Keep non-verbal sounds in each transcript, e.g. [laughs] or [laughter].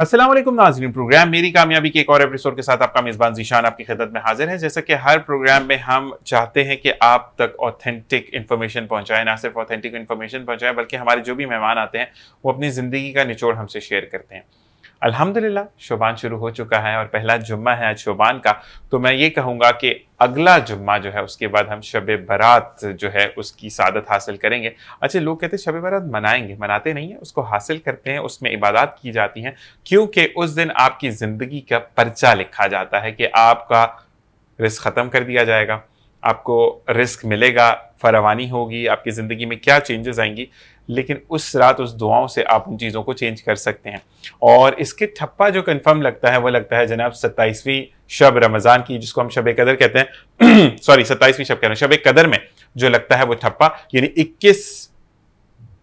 असलम नाजरीन प्रोग्राम मेरी कामयाबी के एक और एपिसोड के साथ आपका मेज़बान जीशान आपकी खिदत में हाजिर है जैसा कि हर प्रोग्राम में हम चाहते हैं कि आप तक ऑथेंटिक इन्फॉर्मेशन पहुंचाएं ना सिर्फ ऑथेंटिक इन्फॉर्मेशन पहुंचाएं बल्कि हमारे जो भी मेहमान आते हैं वो अपनी ज़िंदगी का निचोड़ हमसे शेयर करते हैं अल्हम्दुलिल्लाह शोबान शुरू हो चुका है और पहला जुम्मा है आज शोबान का तो मैं ये कहूँगा कि अगला जुम्मा जो है उसके बाद हम शब बारात जो है उसकी सादत हासिल करेंगे अच्छा लोग कहते हैं शब बारात मनाएंगे मनाते नहीं है उसको हासिल करते हैं उसमें इबादत की जाती हैं क्योंकि उस दिन आपकी ज़िंदगी का पर्चा लिखा जाता है कि आपका रिस्क ख़त्म कर दिया जाएगा आपको रिस्क मिलेगा फरवानी होगी आपकी ज़िंदगी में क्या चेंजेस आएंगी लेकिन उस रात उस दुआओं से आप उन चीज़ों को चेंज कर सकते हैं और इसके ठप्पा जो कंफर्म लगता है वो लगता है जनाब सत्ताईसवीं शब रमज़ान की जिसको हम शब कदर कहते हैं सॉरी [clears throat] सत्ताईसवीं शब कह रहे हैं शब कदर में जो लगता है वो ठप्पा यानी इक्कीस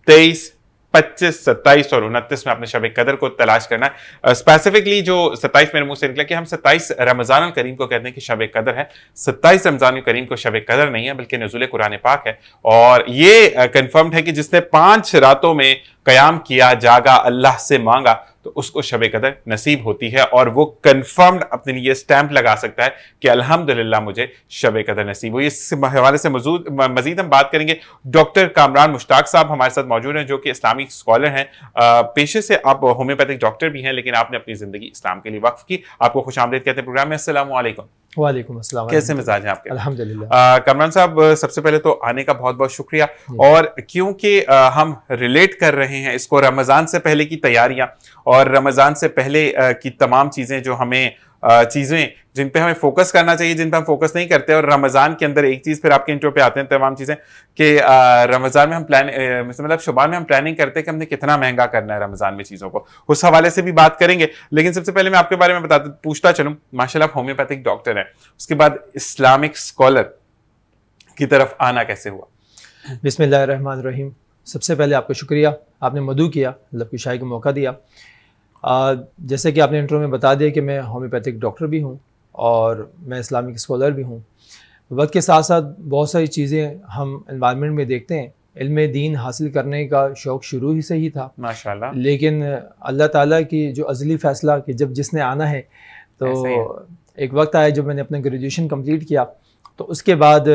तेईस पच्चीस सत्ताईस और उनतीस में अपने शब कदर को तलाश करना है स्पेसिफिकली जो सत्ताईस मेरे मुंह से निकला कि हम सत्ताईस रमज़ान करीम को कहते हैं कि शब कदर है सत्ताईस रमज़ान करीम को शब कदर नहीं है बल्कि नजुल कुरान पाक है और ये कन्फर्म्ड है कि जिसने पांच रातों में कयाम किया जागा अल्लाह से मांगा तो उसको शब कदर नसीब होती है और वो कन्फर्म्ड अपने लिए स्टैंप लगा सकता है कि अल्हम्दुलिल्लाह मुझे शब कदर नसीब हो इस हवाले से मजूद मजीद हम बात करेंगे डॉक्टर कामरान मुश्ताक साहब हमारे साथ मौजूद हैं जो कि इस्लामिक स्कॉलर हैं पेशे से आप होम्योपैथिक डॉक्टर भी हैं लेकिन आपने अपनी ज़िंदगी इस्लाम के लिए वक्फ की आपको खुश आमदेद कहते हैं प्रोग्राम में असल कैसे मिजाज हैं आपके कमरान साहब सबसे पहले तो आने का बहुत बहुत शुक्रिया और क्योंकि हम रिलेट कर रहे हैं इसको रमज़ान से पहले की तैयारियां और रमज़ान से पहले की तमाम चीज़ें जो हमें चीज़ें जिन पे हमें फोकस करना चाहिए जिन पे हम फोकस नहीं करते और रमज़ान के अंदर एक चीज़ फिर आपके इंटरव्यू पे आते हैं तमाम चीज़ें कि रमज़ान में हम प्लान मतलब, मतलब शुबान में हम प्लानिंग करते हैं कि हमने कितना महंगा करना है रमज़ान में चीज़ों को उस हवाले से भी बात करेंगे लेकिन सबसे पहले मैं आपके बारे में बता पूछता चलूँ माशा आप होम्योपैथिक डॉक्टर हैं उसके बाद इस्लामिक स्कॉलर की तरफ आना कैसे हुआ रहीम सबसे पहले आपका शुक्रिया आपने मधु किया मतलब कि शाही को मौका दिया जैसे कि आपने इंटरव्यू में बता दिया कि मैं होम्योपैथिक डॉक्टर भी हूँ और मैं इस्लामिक स्कॉलर भी हूँ वक्त के साथ साथ बहुत सारी चीज़ें हम इन्वायरमेंट में देखते हैं इल्म दीन हासिल करने का शौक़ शुरू ही से ही था माशाल्लाह लेकिन अल्लाह ताला की जो अजली फ़ैसला कि जब जिसने आना है तो एक वक्त आया जब मैंने अपना ग्रेजुएशन कंप्लीट किया तो उसके बाद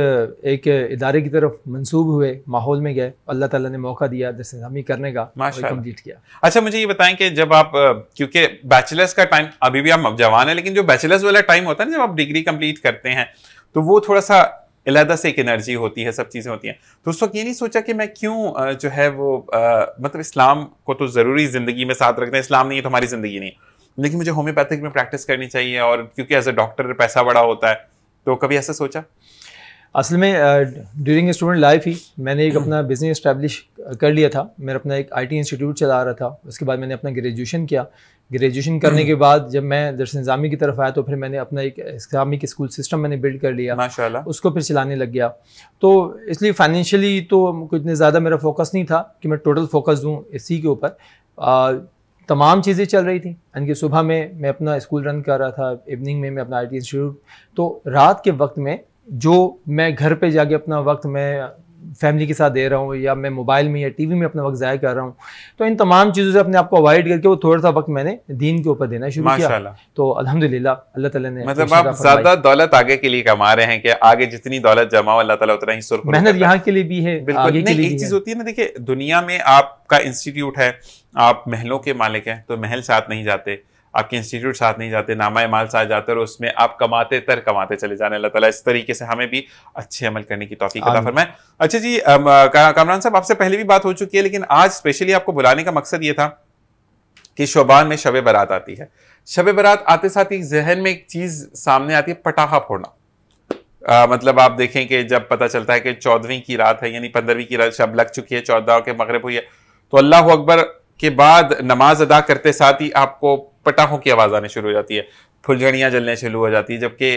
एक इदारे की तरफ मंसूब हुए माहौल में गए अल्लाह ताला ने मौका दिया दस इंतजामी करने का कम्प्लीट किया अच्छा मुझे ये बताएं कि जब आप क्योंकि बैचलर्स का टाइम अभी भी आप जवान हैं लेकिन जो बैचलर्स वाला टाइम होता है ना जब आप डिग्री कम्प्लीट करते हैं तो वो थोड़ा सा अलहदा से एक एनर्जी होती है सब चीज़ें होती हैं तो उस वक्त ये नहीं सोचा कि मैं क्यों जो है वो मतलब इस्लाम को तो ज़रूरी ज़िंदगी में साथ रखते हैं इस्लाम नहीं है तो हमारी ज़िंदगी नहीं लेकिन मुझे होम्योपैथिक में प्रैक्टिस करनी चाहिए और क्योंकि एज अ डॉक्टर पैसा बड़ा होता है तो कभी ऐसा सोचा असल में ड्यूरिंग स्टूडेंट लाइफ ही मैंने एक अपना बिज़नेस इस्टेब्लिश कर लिया था मेरा अपना एक आईटी इंस्टीट्यूट चला रहा था उसके बाद मैंने अपना ग्रेजुएशन किया ग्रेजुएशन करने के बाद जब मैं दरस निज़ामी की तरफ आया तो फिर मैंने अपना एक इस्लामिक स्कूल सिस्टम मैंने बिल्ड कर लिया माशाल्लाह उसको फिर चलाने लग गया तो इसलिए फाइनेंशियली तो कुछ ज़्यादा मेरा फोकस नहीं था कि मैं टोटल फोकस दूँ इसी के ऊपर तमाम चीज़ें चल रही थी यानी कि सुबह में मैं अपना स्कूल रन कर रहा था इवनिंग में मैं अपना आई टी इंस्टीट्यूट तो रात के वक्त में जो मैं घर पे जाके अपना वक्त मैं फैमिली के साथ दे रहा हूँ या मैं मोबाइल में या टीवी में अपना वक्त ज़ाया कर रहा हूँ तो इन तमाम चीज़ों से अपने आप को अवॉइड करके वो थोड़ा सा वक्त मैंने दीन के ऊपर देना शुरू किया तो अल्हम्दुलिल्लाह अल्लाह ताला ने मतलब आप ज़्यादा दौलत आगे के लिए कमा रहे हैं कि आगे जितनी दौलत जमाओ अल्लाह ताला उतना ही मेहनत यहाँ के लिए भी है बिल्कुल एक चीज़ होती है ना देखिए दुनिया में आपका इंस्टीट्यूट है आप महलों के मालिक हैं तो महल साथ नहीं जाते आपके इंस्टीट्यूट साथ नहीं जाते नामा माल साथ जाते और उसमें आप कमाते तर कमाते चले जाने अल्लाह ताला इस तरीके से हमें भी अच्छे अमल करने की तौफीक अता फरमाए अच्छा जी कामरान साहब आपसे पहले भी बात हो चुकी है लेकिन आज स्पेशली आपको बुलाने का मकसद ये था कि शोबान में शब बारात आती है शब बारात आते साथ ही जहन में एक चीज़ सामने आती है पटाखा फोड़ना आ, मतलब आप देखें कि जब पता चलता है कि चौदहवीं की रात है यानी पंद्रहवीं की रात शब लग चुकी है चौदह के मगरब हुई है तो अल्लाह अकबर के बाद नमाज अदा करते साथ ही आपको पटाखों की आवाज़ आने शुरू हो जाती है फुलझड़ियाँ जलने शुरू हो जाती है जबकि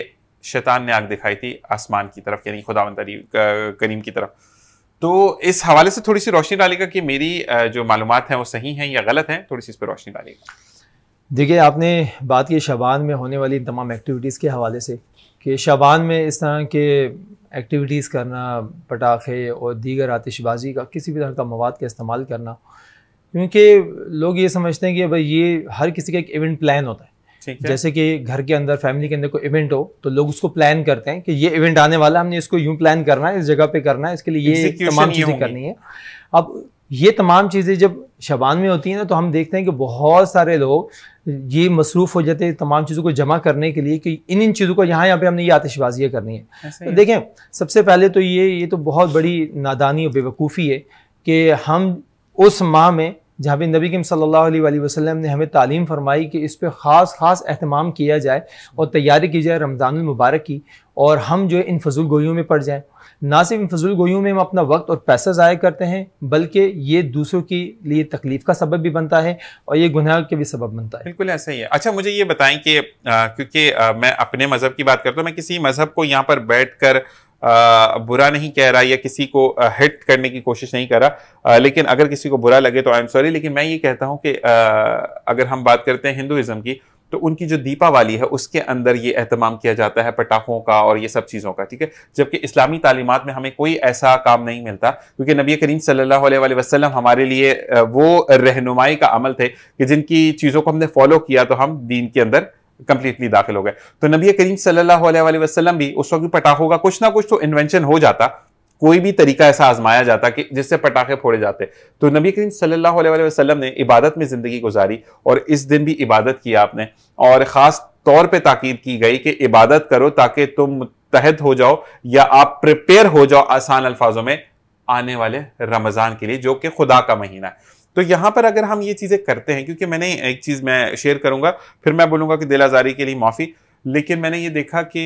शैतान ने आग दिखाई थी आसमान की तरफ यानी खुदा करीम की तरफ तो इस हवाले से थोड़ी सी रोशनी डालेगा कि मेरी जो मालूम हैं वो सही हैं या गलत हैं थोड़ी सी इस पर रोशनी डालेगा देखिए आपने बात की शबान में होने वाली तमाम एक्टिविटीज़ के हवाले से कि शबान में इस तरह के एक्टिविटीज़ करना पटाखे और दीगर आतिशबाजी का किसी भी तरह का मवाद का इस्तेमाल करना क्योंकि लोग ये समझते हैं कि भाई ये हर किसी का एक इवेंट प्लान होता है जैसे कि घर के अंदर फैमिली के अंदर कोई इवेंट हो तो लोग उसको प्लान करते हैं कि ये इवेंट आने वाला हमने इसको यूं प्लान करना है इस जगह पे करना है इसके लिए ये तमाम चीज़ें करनी है अब ये तमाम चीज़ें जब शबान में होती हैं ना तो हम देखते हैं कि बहुत सारे लोग ये मसरूफ़ हो जाते हैं तमाम चीज़ों को जमा करने के लिए कि इन इन चीज़ों को यहाँ यहाँ पे हमने ये आतिशबाजियाँ करनी है तो देखें सबसे पहले तो ये ये तो बहुत बड़ी नादानी और बेवकूफ़ी है कि हम उस माह में जहाँ पर नबी किम सल्ला वसम ने हमें तालीम फरमाई कि इस पर ख़ास ख़ास अहतमाम किया जाए और तैयारी की जाए रमज़ानमबारक की और हम जो है इन फजूल गोयों में पड़ जाएँ ना सिर्फ इन फजूल गोयों में हम अपना वक्त और पैसा ज़ाय करते हैं बल्कि ये दूसरों के लिए तकलीफ़ का सबब भी बनता है और ये गुनाह के भी सबब बनता है बिल्कुल ऐसा ही है अच्छा मुझे ये बताएं कि क्योंकि मैं अपने मज़हब की बात करता हूँ मैं किसी मज़हब को यहाँ पर बैठ कर बुरा नहीं कह रहा या किसी को हिट करने की कोशिश नहीं कर रहा लेकिन अगर किसी को बुरा लगे तो आई एम सॉरी लेकिन मैं ये कहता हूँ कि अगर हम बात करते हैं हिंदुज़म की तो उनकी जो दीपावली है उसके अंदर ये अहतमाम किया जाता है पटाखों का और ये सब चीज़ों का ठीक है जबकि इस्लामी तालीमत में हमें कोई ऐसा काम नहीं मिलता क्योंकि नबी करीम सल्लल्लाहु अलैहि वसल्लम हमारे लिए वो रहनुमाई का अमल थे कि जिनकी चीज़ों को हमने फॉलो किया तो हम दीन के अंदर कंप्लीटली दाखिल हो गए तो नबी करीम सल्ला भी उस वक्त पटाखों का कुछ ना कुछ तो इन्वेंशन हो जाता कोई भी तरीका ऐसा आजमाया जाता कि जिससे पटाखे फोड़े जाते तो नबी करीम सल्लल्लाहु अलैहि वसल्लम ने इबादत में ज़िंदगी गुजारी और इस दिन भी इबादत की आपने और ख़ास तौर पे ताकीद की गई कि इबादत करो ताकि तुम मुतहद हो जाओ या आप प्रिपेयर हो जाओ आसान अल्फाजों में आने वाले रमज़ान के लिए जो कि खुदा का महीना है तो यहाँ पर अगर हम ये चीज़ें करते हैं क्योंकि मैंने एक चीज़ मैं शेयर करूँगा फिर मैं बोलूँगा कि दिलाजारी के लिए माफ़ी लेकिन मैंने ये देखा कि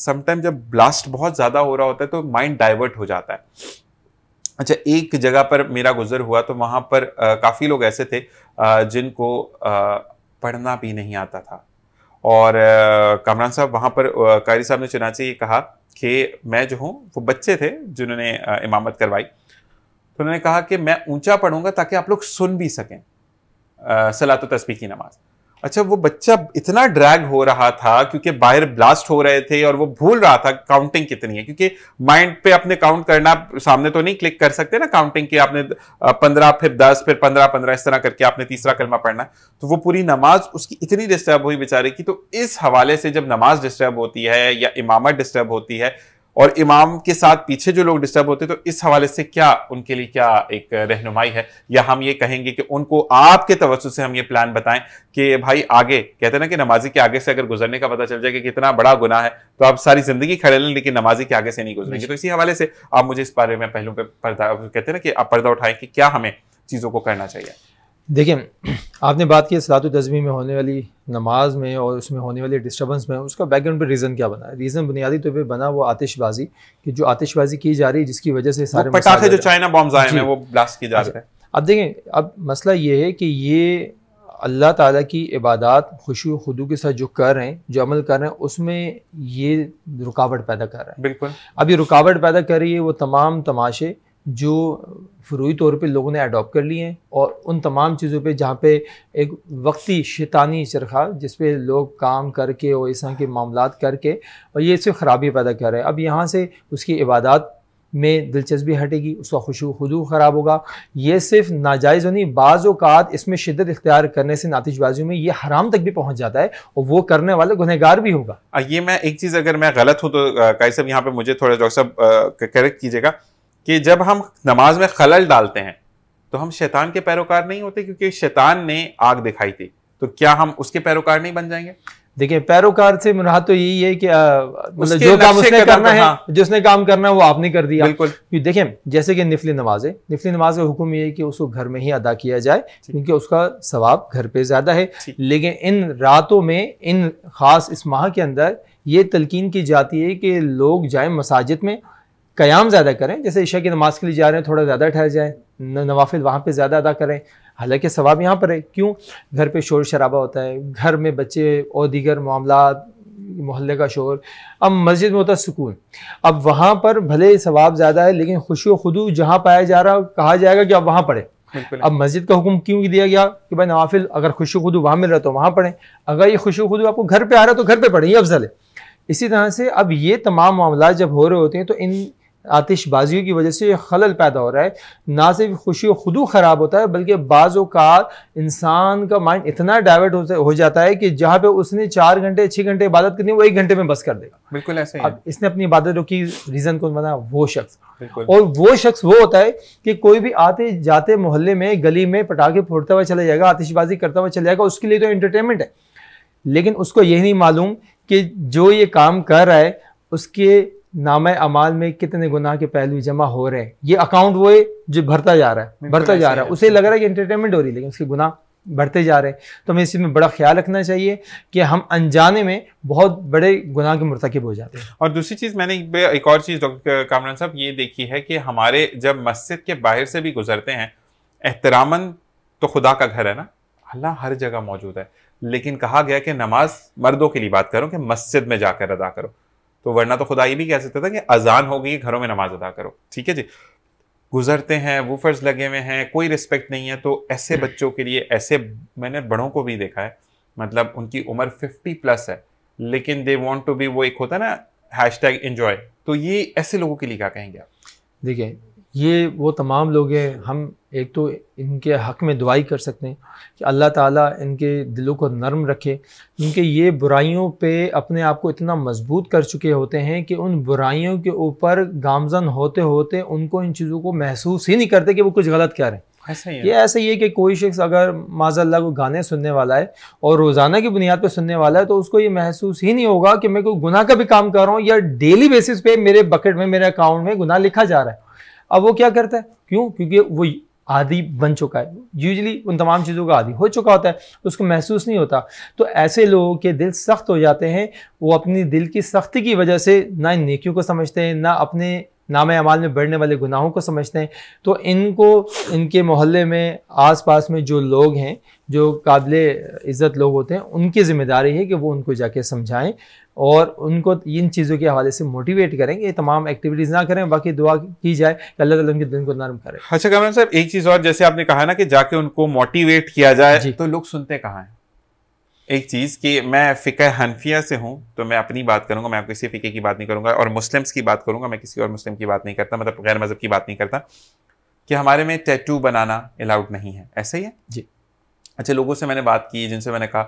समटाइम जब ब्लास्ट बहुत ज़्यादा हो रहा होता है तो माइंड डाइवर्ट हो जाता है अच्छा एक जगह पर मेरा गुजर हुआ तो वहाँ पर काफ़ी लोग ऐसे थे आ, जिनको आ, पढ़ना भी नहीं आता था और कामरान साहब वहाँ पर कारी साहब ने चुनाचे ये कहा कि मैं जो हूँ वो बच्चे थे जिन्होंने इमामत करवाई तो उन्होंने कहा कि मैं ऊंचा पढ़ूंगा ताकि आप लोग सुन भी सकें सलात तस्वी की नमाज अच्छा वो बच्चा इतना ड्रैग हो रहा था क्योंकि बाहर ब्लास्ट हो रहे थे और वो भूल रहा था काउंटिंग कितनी है क्योंकि माइंड पे अपने काउंट करना सामने तो नहीं क्लिक कर सकते ना काउंटिंग की आपने पंद्रह फिर दस फिर पंद्रह पंद्रह इस तरह करके आपने तीसरा कलमा पढ़ना तो वो पूरी नमाज उसकी इतनी डिस्टर्ब हुई बेचारे की तो इस हवाले से जब नमाज डिस्टर्ब होती है या इमामत डिस्टर्ब होती है और इमाम के साथ पीछे जो लोग डिस्टर्ब होते तो इस हवाले से क्या उनके लिए क्या एक रहनुमाई है या हम ये कहेंगे कि उनको आपके तवस से हम ये प्लान बताएं कि भाई आगे कहते हैं ना कि नमाजी के आगे से अगर गुजरने का पता चल जाए कि कितना बड़ा गुना है तो आप सारी जिंदगी खड़े लें लेकिन नमाजी के आगे से नहीं गुजरेंगे तो इसी हवाले से आप मुझे इस बारे में पहलू पर पर्दा कहते हैं ना कि आप पर्दा उठाएं कि क्या हमें चीज़ों को करना चाहिए देखिए आपने बात की सलात में होने वाली नमाज में और उसमें होने वाली डिस्टर्बेंस में उसका बैकग्राउंड पर रीज़न क्या बना है रीज़न बुनियादी तौर तो पर बना वो आतिशबाजी कि जो आतिशबाजी की जा रही है जिसकी वजह से सारे पटाखे जो चाइना बॉम्ब आए हैं वो ब्लास्ट किए जा रहे अच्छा। हैं अब देखें अब मसला ये है कि ये अल्लाह ताला की इबादत खुशी खुदू के साथ जो कर रहे हैं जो अमल कर रहे हैं उसमें ये रुकावट पैदा कर रहे हैं बिल्कुल अब ये रुकावट पैदा कर रही है वो तमाम तमाशे जो फ़रूरी तौर पे लोगों ने अडोप्ट कर लिए हैं और उन तमाम चीज़ों पे जहाँ पे एक वक्ती शैतानी चरखा जिस पे लोग काम करके और इस तरह के मामला करके और ये इससे ख़राबी पैदा कर रहे हैं अब यहाँ से उसकी इबादत में दिलचस्पी हटेगी उसका खुशू खुदू ख़राब होगा ये सिर्फ नाजायज़ होनी बाज़ात इसमें शिदत इख्तियार करने से नातिजबाजी में ये हराम तक भी पहुंच जाता है और वो करने वाला गुनहगार भी होगा ये मैं एक चीज़ अगर मैं गलत हूँ तो कई साहब यहाँ पे मुझे थोड़ा डॉक्टर साहब करेक्ट कीजिएगा कि जब हम नमाज में खलल डालते हैं तो हम शैतान के पैरोकार नहीं होते क्योंकि शैतान ने आग दिखाई थी तो क्या हम उसके पैरोकार नहीं बन जाएंगे देखिए पैरोकार से मुराद तो यही है कि मतलब जो काम उसने करना तो है हाँ। जिसने काम करना है वो आपने कर दिया बिल्कुल देखें जैसे कि निफली नमाज है निफली नमाज का हुक्म ये है कि उसको घर में ही अदा किया जाए क्योंकि उसका सवाब घर पे ज्यादा है लेकिन इन रातों में इन खास इस माह के अंदर ये तलकीन की जाती है कि लोग जाए मसाजिद में कयाम ज़्यादा करें जैसे ईशा की नमाज के लिए जा रहे हैं थोड़ा ज़्यादा ठहर जाए नवाफिल वहाँ पर ज़्यादा अदा करें हालांकि सवाब यहाँ पर है क्यों घर पर शोर शराबा होता है घर में बच्चे और दीगर मामला मोहल्ले का शोर अब मस्जिद में होता सुकून अब वहाँ पर भले सवाब ज़्यादा है लेकिन खुशी खुदू जहाँ पाया जा रहा कहा जाएगा कि अब वहाँ पढ़ें अब मस्जिद का हुक्म क्यों दिया गया कि भाई नवाफिल अगर खुशी खुदू वहाँ मिल रहा तो वहाँ पढ़ें अगर ये खुशी खुदू आपको घर पर आ रहा है तो घर पर पढ़ें ये अफजल है इसी तरह से अब ये तमाम मामला जब हो रहे होते हैं तो इन आतिशबाजियों की वजह से खलल पैदा हो रहा है ना सिर्फ खुशी खुद ख़राब होता है बल्कि बाज़ात इंसान का माइंड इतना डाइवर्ट हो, जाता है कि जहाँ पे उसने चार घंटे छः घंटे इबादत करनी वो एक घंटे में बस कर देगा बिल्कुल ऐसे अब इसने अपनी इबादत रोकी रीज़न कौन बनाया वो शख्स और वो शख्स वो होता है कि कोई भी आते जाते मोहल्ले में गली में पटाखे फोड़ता हुआ चला जाएगा आतिशबाजी करता हुआ चला जाएगा उसके लिए तो एंटरटेनमेंट है लेकिन उसको यही नहीं मालूम कि जो ये काम कर रहा है उसके नाम अमाल में कितने गुनाह के पहलू जमा हो रहे हैं ये अकाउंट वो है जो भरता जा रहा है भरता जा रहा है उसे लग रहा है कि इंटरटेनमेंट हो रही है लेकिन उसके गुनाह बढ़ते जा रहे हैं तो हमें इसी में बड़ा ख्याल रखना चाहिए कि हम अनजाने में बहुत बड़े गुनाह के मरतकब हो जाते हैं और दूसरी चीज़ मैंने एक और चीज़ डॉक्टर कामरान साहब ये देखी है कि हमारे जब मस्जिद के बाहर से भी गुजरते हैं एहतरामन तो खुदा का घर है ना अल्लाह हर जगह मौजूद है लेकिन कहा गया कि नमाज मर्दों के लिए बात करो कि मस्जिद में जाकर अदा करो तो वरना तो खुदा ये भी कह सकता था कि अजान हो गई घरों में नमाज अदा करो ठीक है जी गुजरते हैं वो फर्ज लगे हुए हैं कोई रिस्पेक्ट नहीं है तो ऐसे हम्म। बच्चों के लिए ऐसे मैंने बड़ों को भी देखा है मतलब उनकी उम्र फिफ्टी प्लस है हम्म। लेकिन दे वॉन्ट टू बी वो एक होता है ना हैश टैग तो ये ऐसे लोगों के लिए क्या कहेंगे आप देखिए ये वो तमाम लोग हैं हम एक तो इनके हक़ में दुआई कर सकते हैं कि अल्लाह ताला इनके दिलों को नरम रखे क्योंकि ये बुराइयों पे अपने आप को इतना मजबूत कर चुके होते हैं कि उन बुराइयों के ऊपर गामजन होते होते उनको इन चीज़ों को महसूस ही नहीं करते कि वो कुछ गलत कह रहे हैं ऐसा ही ये ऐसा ही है कि कोई शख्स अगर माजल्ला को गाने सुनने वाला है और रोज़ाना की बुनियाद पर सुनने वाला है तो उसको ये महसूस ही नहीं होगा कि मैं कोई गुना का भी काम कर रहा हूँ या डेली बेसिस पे मेरे बकेट में मेरे अकाउंट में गुना लिखा जा रहा है अब वो क्या करता है क्यों क्योंकि वो आदि बन चुका है यूजली उन तमाम चीज़ों का आदि हो चुका होता है उसको महसूस नहीं होता तो ऐसे लोगों के दिल सख्त हो जाते हैं वो अपनी दिल की सख्ती की वजह से ना नेकियों को समझते हैं ना अपने नाम अमाल में बढ़ने वाले गुनाहों को समझते हैं तो इनको इनके मोहल्ले में आसपास में जो लोग हैं जो काबिल इज़्ज़त लोग होते हैं उनकी ज़िम्मेदारी है कि वो उनको जाके समझाएं और उनको इन चीज़ों के हवाले से मोटिवेट करें ये तमाम एक्टिविटीज़ ना करें बाकी दुआ की जाए कि अल्लाह ताला उनके दिल को नरम करें अच्छा कमरान साहब एक चीज़ और जैसे आपने कहा ना कि जाके उनको मोटिवेट किया जाए तो लोग सुनते कहाँ हैं एक चीज़ कि मैं फ़िक हनफिया से हूँ तो मैं अपनी बात करूँगा मैं किसी फ़िके की बात नहीं करूँगा और मुस्लिम्स की बात करूँगा मैं किसी और मुस्लिम की बात नहीं करता मतलब गैर मज़हब की बात नहीं करता कि हमारे में टैटू बनाना अलाउड नहीं है ऐसा ही है जी अच्छा लोगों से मैंने बात की जिनसे मैंने कहा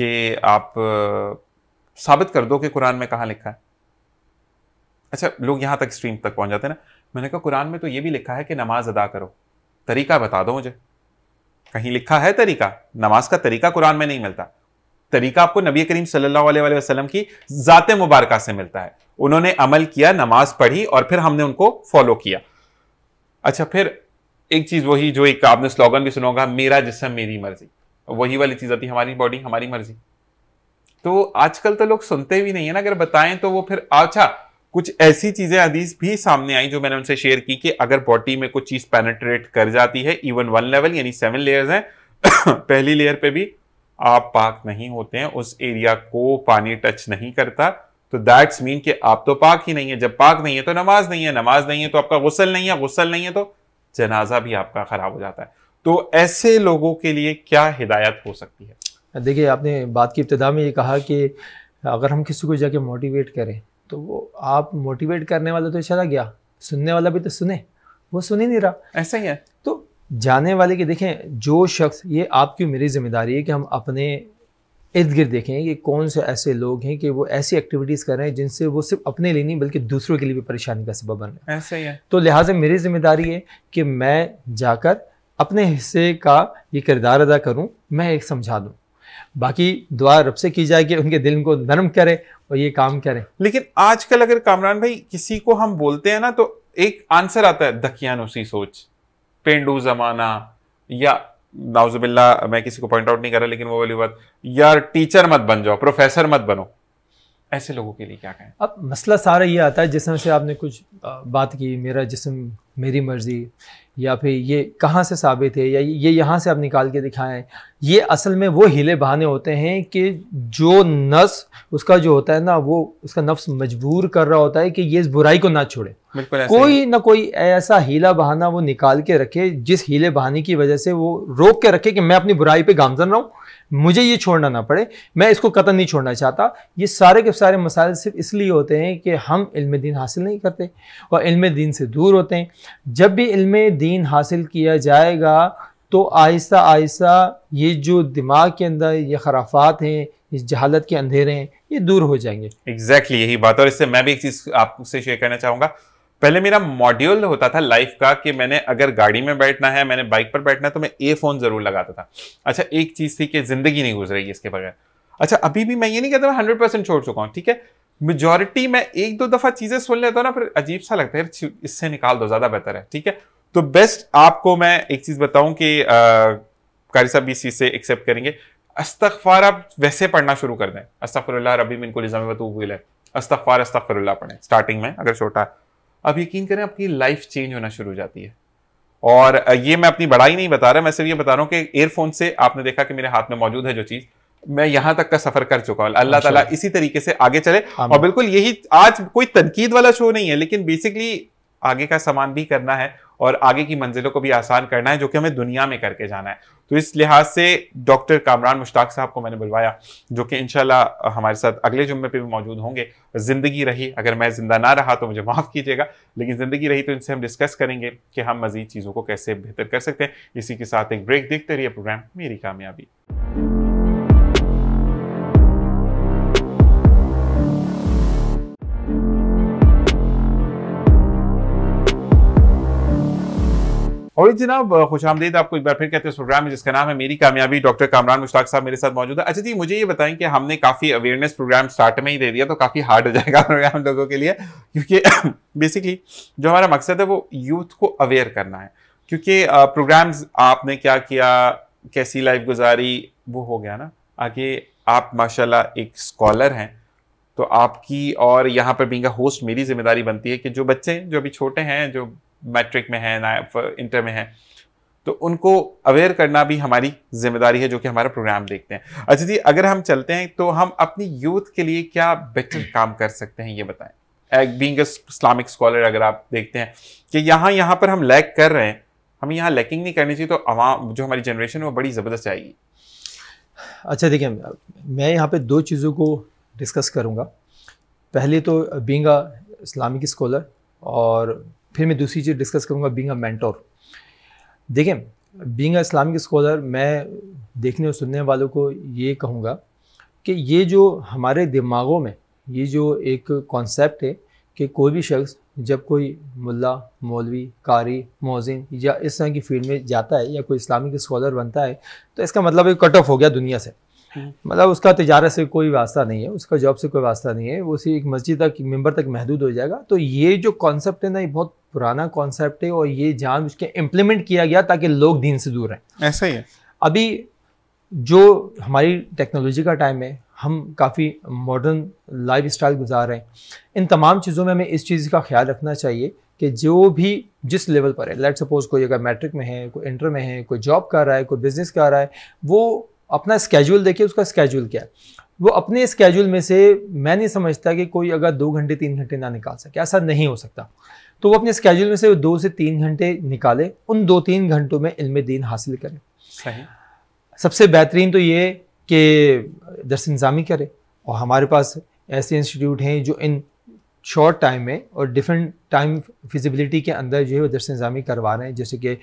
कि आप साबित कर दो कि कुरान में कहाँ लिखा है अच्छा लोग यहाँ तक स्ट्रीम तक पहुँच जाते हैं ना मैंने कहा कुरान में तो ये भी लिखा है कि नमाज अदा करो तरीका बता दो मुझे कहीं लिखा है तरीका नमाज का तरीका कुरान में नहीं मिलता तरीका आपको नबी करीम सल्लल्लाहु अलैहि वसल्लम की ज़ात मुबारक से मिलता है उन्होंने अमल किया नमाज पढ़ी और फिर हमने उनको फॉलो किया अच्छा फिर एक चीज़ वही जो एक आपने स्लोगन भी सुना होगा मेरा जिसम मेरी मर्जी वही वाली चीज़ आती हमारी बॉडी हमारी मर्जी तो आजकल तो लोग सुनते भी नहीं है ना अगर बताएं तो वो फिर अच्छा कुछ ऐसी चीज़ें अदीज भी सामने आई जो मैंने उनसे शेयर की कि अगर बॉडी में कुछ चीज़ पेनेट्रेट कर जाती है इवन वन लेवल यानी सेवन लेयर्स हैं [coughs] पहली लेयर पे भी आप पाक नहीं होते हैं उस एरिया को पानी टच नहीं करता तो दैट्स मीन कि आप तो पाक ही नहीं है जब पाक नहीं है तो नमाज नहीं है नमाज नहीं है तो आपका गुसल नहीं है गुसल नहीं है तो जनाजा भी आपका ख़राब हो जाता है तो ऐसे लोगों के लिए क्या हिदायत हो सकती है देखिए आपने बात की इब्तदा में ये कहा कि अगर हम किसी को जाके मोटिवेट करें तो वो आप मोटिवेट करने वाला तो चला गया सुनने वाला भी तो सुने वो सुन ही नहीं रहा ऐसा ही है तो जाने वाले के देखें जो शख्स ये आपकी मेरी जिम्मेदारी है कि हम अपने इर्द गिर्द देखें कि कौन से ऐसे लोग हैं कि वो ऐसी एक्टिविटीज़ कर रहे हैं जिनसे वो सिर्फ अपने लिए नहीं बल्कि दूसरों के लिए भी परेशानी का सबब बन रहे हैं ऐसे ही है तो लिहाजा मेरी जिम्मेदारी है कि मैं जाकर अपने हिस्से का ये किरदार अदा करूँ मैं एक समझा दूँ बाकी दुआ रब से की जाए कि उनके दिल को नरम करें और ये काम करें लेकिन आजकल अगर कामरान भाई किसी को हम बोलते हैं ना तो एक आंसर आता है दखियानुसी सोच पेंडू ज़माना या नाउजबिल्ला मैं किसी को पॉइंट आउट नहीं कर रहा लेकिन वो वाली बात यार टीचर मत बन जाओ प्रोफेसर मत बनो ऐसे लोगों के लिए क्या कहें अब मसला सारा ये आता है जिसमें से आपने कुछ बात की मेरा जिसम मेरी मर्जी या फिर ये कहाँ से साबित है या ये यहाँ से आप निकाल के दिखाएं ये असल में वो हीले बहाने होते हैं कि जो नस उसका जो होता है ना वो उसका नफ्स मजबूर कर रहा होता है कि ये इस बुराई को ना छोड़े कोई ना कोई ऐसा हीला बहाना वो निकाल के रखे जिस हीले बहाने की वजह से वो रोक के रखे कि मैं अपनी बुराई पे गामजन रहा हूँ मुझे ये छोड़ना ना पड़े मैं इसको कतन नहीं छोड़ना चाहता ये सारे के सारे मसाइल सिर्फ इसलिए होते हैं कि हम इल्म दीन हासिल नहीं करते और इल्म दीन से दूर होते हैं जब भी इल्म दीन हासिल किया जाएगा तो आहिस्ता आहिस्ता ये जो दिमाग के अंदर ये खराफात हैं इस जहालत के अंधेरे हैं ये दूर हो जाएंगे एग्जैक्टली exactly यही बात और इससे मैं भी एक चीज़ आपसे शेयर करना चाहूँगा पहले मेरा मॉड्यूल होता था लाइफ का कि मैंने अगर गाड़ी में बैठना है मैंने बाइक पर बैठना है तो मैं फोन जरूर लगाता था अच्छा एक चीज़ थी कि ज़िंदगी नहीं गुजरेगी इसके बगैर अच्छा अभी भी मैं ये नहीं कहता मैं हंड्रेड परसेंट छोड़ चुका हूँ ठीक है मेजोरिटी मैं एक दो दफ़ा चीज़ें सुन लेता हूँ ना फिर अजीब सा लगता है इससे निकाल दो ज़्यादा बेहतर है ठीक है तो बेस्ट आपको मैं एक चीज़ बताऊं कि कारी साहब इस चीज़ से एक्सेप्ट करेंगे अस्तफार आप वैसे पढ़ना शुरू कर दें अस्तफरल्ला रबी मिनको निजाम वतूबिल है अस्तफार अस्तफरल्ला पढ़ें स्टार्टिंग में अगर छोटा है आप यकीन करें आपकी लाइफ चेंज होना शुरू हो जाती है और ये मैं अपनी बड़ाई नहीं बता रहा मैं सिर्फ ये बता रहा हूँ कि एयरफोन से आपने देखा कि मेरे हाथ में मौजूद है जो चीज़ मैं यहां तक का सफर कर चुका हूँ अल्लाह ताला इसी तरीके से आगे चले हाँ, और हाँ। बिल्कुल यही आज कोई तनकीद वाला शो नहीं है लेकिन बेसिकली आगे का सामान भी करना है और आगे की मंजिलों को भी आसान करना है जो कि हमें दुनिया में करके जाना है तो इस लिहाज से डॉक्टर कामरान मुश्ताक साहब को मैंने बुलवाया जो कि इनशाला हमारे साथ अगले जुम्मे पे भी मौजूद होंगे ज़िंदगी रही अगर मैं ज़िंदा ना रहा तो मुझे माफ़ कीजिएगा लेकिन ज़िंदगी रही तो इनसे हम डिस्कस करेंगे कि हम मज़ीद चीज़ों को कैसे बेहतर कर सकते हैं इसी के साथ एक ब्रेक देखते रहिए प्रोग्राम मेरी कामयाबी और जनाब खुश आमदीद आपको एक बार फिर कहते हैं प्रोग्राम में जिसका नाम है मेरी कामयाबी डॉक्टर कामरान मुश्ताक साहब मेरे साथ मौजूद है अच्छा जी मुझे ये बताएं कि हमने काफ़ी अवेयरनेस प्रोग्राम स्टार्ट में ही दे दिया तो काफ़ी हार्ड हो जाएगा प्रोग्राम [laughs] लोगों के लिए क्योंकि बेसिकली [coughs] जो हमारा मकसद है वो यूथ को अवेयर करना है क्योंकि प्रोग्राम्स आपने क्या किया कैसी लाइफ गुजारी वो हो गया ना आगे आप माशाल्लाह एक स्कॉलर हैं तो आपकी और यहाँ पर बींगा होस्ट मेरी जिम्मेदारी बनती है कि जो बच्चे जो अभी छोटे हैं जो मैट्रिक में है ना इंटर में है तो उनको अवेयर करना भी हमारी जिम्मेदारी है जो कि हमारा प्रोग्राम देखते हैं अच्छा जी अगर हम चलते हैं तो हम अपनी यूथ के लिए क्या बेटर काम कर सकते हैं ये बताएं बींग इस्लामिक स्कॉलर अगर आप देखते हैं कि यहाँ यहाँ पर हम लैक कर रहे हैं हमें यहाँ लैकिंग नहीं करनी चाहिए तो अवाम जो हमारी जनरेशन है वो बड़ी ज़बरदस्त आएगी अच्छा देखिए मैं यहाँ पे दो चीज़ों को डिस्कस करूँगा पहले तो बींग इस्लामिक स्कॉलर और फिर मैं दूसरी चीज़ डिस्कस करूँगा बींग अ मैंटोर देखें बींग इस्लामिक स्कॉलर मैं देखने और सुनने वालों को ये कहूँगा कि ये जो हमारे दिमागों में ये जो एक कॉन्सेप्ट है कि कोई भी शख्स जब कोई मुल्ला मौलवी कारी मोजिन या इस तरह की फील्ड में जाता है या कोई इस्लामिक स्कॉलर बनता है तो इसका मतलब एक कट ऑफ हो गया दुनिया से हम्म। मतलब उसका तजारत से कोई वास्ता नहीं है उसका जॉब से कोई वास्ता नहीं है वो सिर्फ एक मस्जिद तक मेंबर तक महदूद हो जाएगा तो ये जो कॉन्सेप्ट है ना ये बहुत पुराना कॉन्सेप्ट है और ये जान उसके इम्प्लीमेंट किया गया ताकि लोग दीन से दूर रहें ऐसा ही है अभी जो हमारी टेक्नोलॉजी का टाइम है हम काफ़ी मॉडर्न लाइफ स्टाइल गुजार रहे हैं इन तमाम चीज़ों में हमें इस चीज़ का ख्याल रखना चाहिए कि जो भी जिस लेवल पर है लेट सपोज कोई अगर मैट्रिक में है कोई इंटर में है कोई जॉब कर रहा है कोई बिजनेस कर रहा है वो अपना स्केड्यूल देखिए उसका स्केड्यूल क्या है वो अपने स्केड्यूल में से मैं नहीं समझता कि कोई अगर दो घंटे तीन घंटे ना निकाल सके ऐसा नहीं हो सकता तो वो अपने स्केड्यूल में से दो से तीन घंटे निकालें उन दो तीन घंटों में इल्म दीन हासिल करें सही सबसे बेहतरीन तो ये कि दरस इंजामी करें और हमारे पास ऐसे इंस्टीट्यूट हैं जो इन शॉर्ट टाइम में और डिफरेंट टाइम फिजिबिलिटी के अंदर जो है वो दरस नज़ामी करवा रहे हैं जैसे कि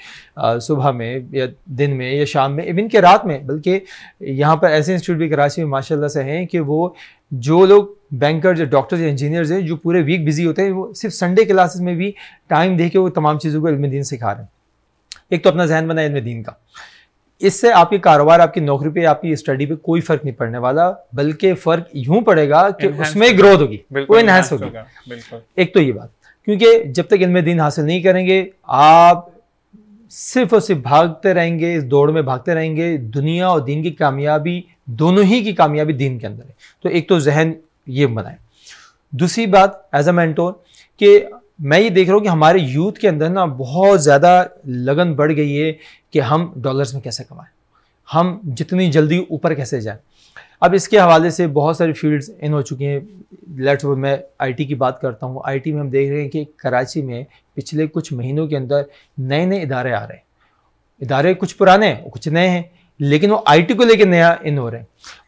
सुबह में या दिन में या शाम में इवन के रात में बल्कि यहाँ पर ऐसे इंस्टीट्यूट भी कराची में माशाल्लाह से हैं कि वो जो लोग बैंकर जो डॉक्टर्स या इंजीनियर्स हैं जो पूरे वीक बिजी होते हैं वो सिर्फ संडे क्लासेस में भी टाइम दे के वो तमाम चीज़ों को इल्म दिन सिखा रहे हैं एक तो अपना जहन बनाए इल्म दीन का इससे आपके कारोबार आपकी नौकरी पे आपकी स्टडी पे कोई फर्क नहीं पड़ने वाला बल्कि फर्क यूं पड़ेगा कि उसमें ग्रोथ होगी वो एनहेंस होगी एक तो ये बात क्योंकि जब तक इनमें दिन हासिल नहीं करेंगे आप सिर्फ और सिर्फ भागते रहेंगे इस दौड़ में भागते रहेंगे दुनिया और दिन की कामयाबी दोनों ही की कामयाबी दिन के अंदर है तो एक तो जहन ये बनाए दूसरी बात एज अ मैंटोर कि मैं ये देख रहा हूँ कि हमारे यूथ के अंदर ना बहुत ज़्यादा लगन बढ़ गई है कि हम डॉलर्स में कैसे कमाएं हम जितनी जल्दी ऊपर कैसे जाएं अब इसके हवाले से बहुत सारी फील्ड्स इन हो चुकी हैं लेट्स वो मैं आईटी की बात करता हूँ आईटी में हम देख रहे हैं कि कराची में पिछले कुछ महीनों के अंदर नए नए इदारे आ रहे हैं इदारे कुछ पुराने हैं कुछ नए हैं लेकिन वो आईटी को लेकर नया इन हो रहे हैं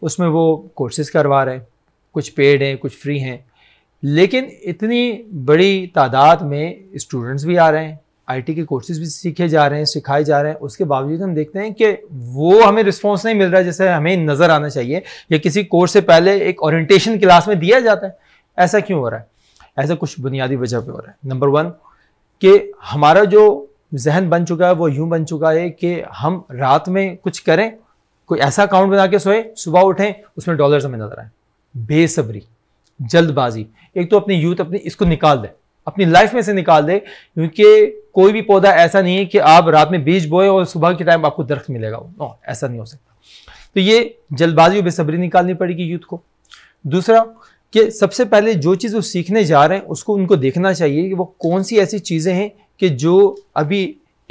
उसमें वो कोर्सेज करवा रहे हैं कुछ पेड हैं कुछ फ्री हैं लेकिन इतनी बड़ी तादाद में स्टूडेंट्स भी आ रहे हैं आईटी के कोर्सेज भी सीखे जा रहे हैं सिखाए जा रहे हैं उसके बावजूद हम देखते हैं कि वो हमें रिस्पॉन्स नहीं मिल रहा है जैसे हमें नज़र आना चाहिए या किसी कोर्स से पहले एक ओरिएंटेशन क्लास में दिया जाता है ऐसा क्यों हो रहा है ऐसा कुछ बुनियादी वजह पर हो रहा है नंबर वन कि हमारा जो जहन बन चुका है वो यूं बन चुका है कि हम रात में कुछ करें कोई ऐसा अकाउंट बना के सोए सुबह उठें उसमें डॉलर्स हमें नजर आए बेसब्री जल्दबाजी एक तो अपनी यूथ अपनी इसको निकाल दे अपनी लाइफ में से निकाल दे क्योंकि कोई भी पौधा ऐसा नहीं है कि आप रात में बीज बोए और सुबह के टाइम आपको दरख्त मिलेगा नो ऐसा नहीं हो सकता तो ये जल्दबाजी और बेसब्री निकालनी पड़ेगी यूथ को दूसरा कि सबसे पहले जो चीज़ वो सीखने जा रहे हैं उसको उनको देखना चाहिए कि वो कौन सी ऐसी चीज़ें हैं कि जो अभी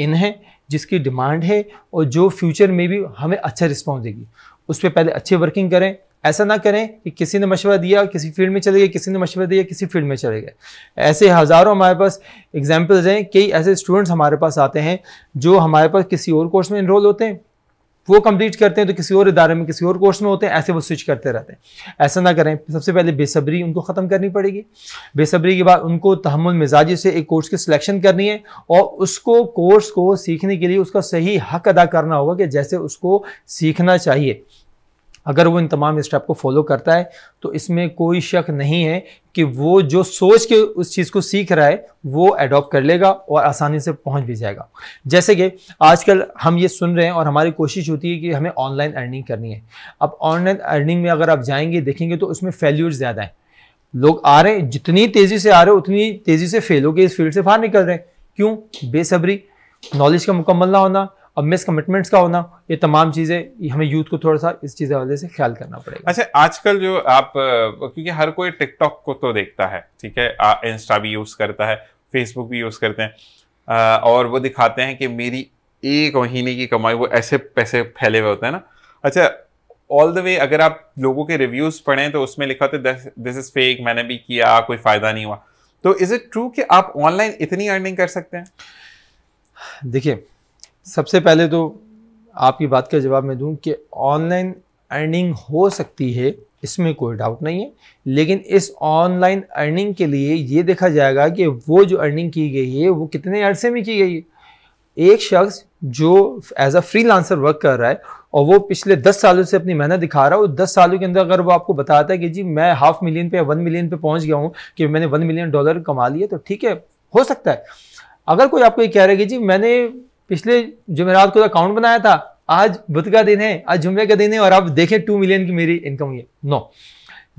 इन हैं जिसकी डिमांड है और जो फ्यूचर में भी हमें अच्छा रिस्पॉन्स देगी उस पर पहले अच्छे वर्किंग करें ऐसा ना करें कि किसी ने मशवरा दिया किसी फील्ड में चले गए किसी ने मशवरा दिया किसी फील्ड में चले गए ऐसे हज़ारों हमारे पास एग्जाम्पल्स हैं कई ऐसे स्टूडेंट्स हमारे पास आते हैं जो हमारे पास किसी और कोर्स में इनरोल होते हैं वो कंप्लीट करते हैं तो किसी और इदारे में किसी और कोर्स में होते हैं ऐसे वो स्विच करते रहते हैं ऐसा ना करें सबसे पहले बेसब्री उनको ख़त्म करनी पड़ेगी बेसब्री के बाद उनको तहमुल मिजाजी से एक कोर्स की सिलेक्शन करनी है और उसको कोर्स को सीखने के लिए उसका सही हक अदा करना होगा कि जैसे उसको सीखना चाहिए अगर वो इन तमाम स्टेप को फॉलो करता है तो इसमें कोई शक नहीं है कि वो जो सोच के उस चीज़ को सीख रहा है वो अडॉप्ट कर लेगा और आसानी से पहुंच भी जाएगा जैसे कि आजकल हम ये सुन रहे हैं और हमारी कोशिश होती है कि हमें ऑनलाइन अर्निंग करनी है अब ऑनलाइन अर्निंग में अगर आप जाएंगे देखेंगे तो उसमें फेल्यूर ज़्यादा है लोग आ रहे हैं जितनी तेज़ी से आ रहे हो उतनी तेज़ी से फेल होकर इस फील्ड से बाहर निकल रहे हैं क्यों बेसब्री नॉलेज का मुकम्मल ना होना अब मिस कमिटमेंट्स का होना ये तमाम चीज़ें हमें यूथ को थोड़ा सा इस चीज़ हवाले से ख्याल करना पड़ेगा अच्छा आजकल जो आप क्योंकि हर कोई टिकटॉक को तो देखता है ठीक है इंस्टा भी यूज़ करता है फेसबुक भी यूज़ करते हैं और वो दिखाते हैं कि मेरी एक महीने की कमाई वो ऐसे पैसे फैले हुए होते हैं ना अच्छा ऑल द वे अगर आप लोगों के रिव्यूज़ पढ़ें तो उसमें लिखा होता है दिस इज़ फेक मैंने भी किया कोई फ़ायदा नहीं हुआ तो इज़ इट ट्रू कि आप ऑनलाइन इतनी अर्निंग कर सकते हैं देखिए सबसे पहले तो आपकी बात का जवाब मैं दूं कि ऑनलाइन अर्निंग हो सकती है इसमें कोई डाउट नहीं है लेकिन इस ऑनलाइन अर्निंग के लिए ये देखा जाएगा कि वो जो अर्निंग की गई है वो कितने अर्से में की गई है एक शख्स जो एज अ फ्री वर्क कर रहा है और वो पिछले दस सालों से अपनी मेहनत दिखा रहा है और दस सालों के अंदर अगर वो आपको बताता है कि जी मैं हाफ मिलियन पे वन मिलियन पे पहुंच गया हूँ कि मैंने वन मिलियन डॉलर कमा लिया तो ठीक है हो सकता है अगर कोई आपको ये कह रहा है कि जी मैंने पिछले जुमेरात को तो अकाउंट बनाया था आज बुध का दिन है आज जुमे का दिन है और आप देखें टू मिलियन की मेरी इनकम हुई है नो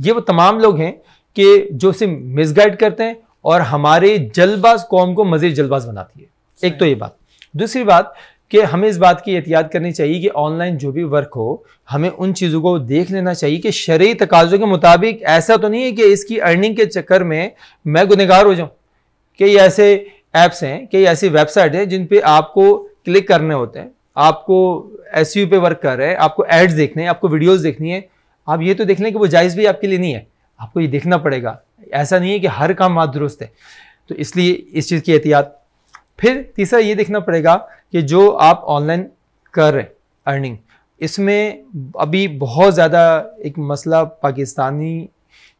ये वो तमाम लोग हैं कि जो सिर्फ मिसगाइड करते हैं और हमारे जल्दबाज कौम को मजीद जल्दबाज बनाती है एक तो ये बात दूसरी बात कि हमें इस बात की एहतियात करनी चाहिए कि ऑनलाइन जो भी वर्क हो हमें उन चीज़ों को देख लेना चाहिए कि शर्य तकाजों के मुताबिक ऐसा तो नहीं है कि इसकी अर्निंग के चक्कर में मैं गुनहगार हो जाऊँ कि ऐसे ऐप्स हैं कई ऐसी वेबसाइट है जिन पे आपको क्लिक करने होते हैं आपको एस पे वर्क कर रहे हैं आपको एड्स देखने हैं आपको वीडियोस देखनी है आप ये तो देख लें कि वो जायज़ भी आपके लिए नहीं है आपको ये देखना पड़ेगा ऐसा नहीं है कि हर काम बात दुरुस्त है तो इसलिए इस चीज़ की एहतियात फिर तीसरा ये देखना पड़ेगा कि जो आप ऑनलाइन कर रहे अर्निंग इसमें अभी बहुत ज़्यादा एक मसला पाकिस्तानी